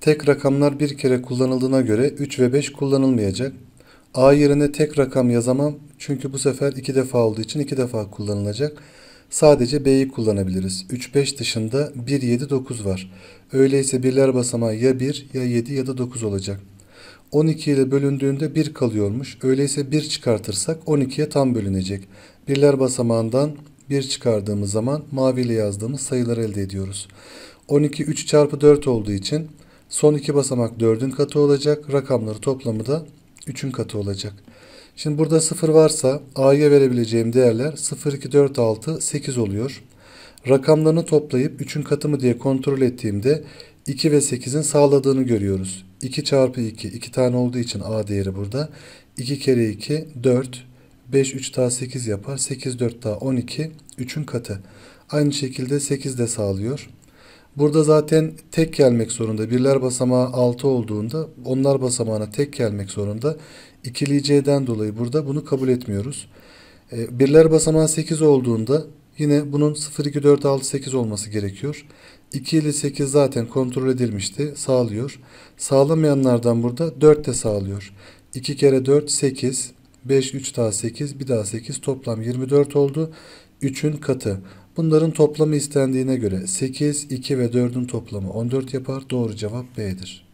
Tek rakamlar bir kere kullanıldığına göre 3 ve 5 kullanılmayacak. A yerine tek rakam yazamam çünkü bu sefer iki defa olduğu için iki defa kullanılacak. Sadece B'yi kullanabiliriz. 3, 5 dışında 1, 7, 9 var. Öyleyse birler basamağı ya 1 ya 7 ya da 9 olacak. 12 ile bölündüğünde 1 kalıyormuş. Öyleyse 1 çıkartırsak 12'ye tam bölünecek. Birler basamağından 1 çıkardığımız zaman maviyle yazdığımız sayıları elde ediyoruz. 12 3 çarpı 4 olduğu için Son iki basamak 4'ün katı olacak. Rakamları toplamı da 3'ün katı olacak. Şimdi burada 0 varsa A'ya verebileceğim değerler 0, 2, 4, 6, 8 oluyor. Rakamlarını toplayıp 3'ün katı mı diye kontrol ettiğimde 2 ve 8'in sağladığını görüyoruz. 2 çarpı 2, 2 tane olduğu için A değeri burada. 2 kere 2, 4. 5, 3 daha 8 yapar. 8, 4 daha 12, 3'ün katı. Aynı şekilde 8 de sağlıyor. Burada zaten tek gelmek zorunda. Birler basamağı 6 olduğunda onlar basamağına tek gelmek zorunda. İkili C'den dolayı burada bunu kabul etmiyoruz. Ee, birler basamağı 8 olduğunda yine bunun 0, 2, 4, 6, 8 olması gerekiyor. 2 ile 8 zaten kontrol edilmişti. Sağlıyor. Sağlamayanlardan burada 4 de sağlıyor. 2 kere 4, 8. 5, 3 daha 8, bir daha 8. Toplam 24 oldu. 3'ün katı. Bunların toplamı istendiğine göre 8, 2 ve 4'ün toplamı 14 yapar. Doğru cevap B'dir.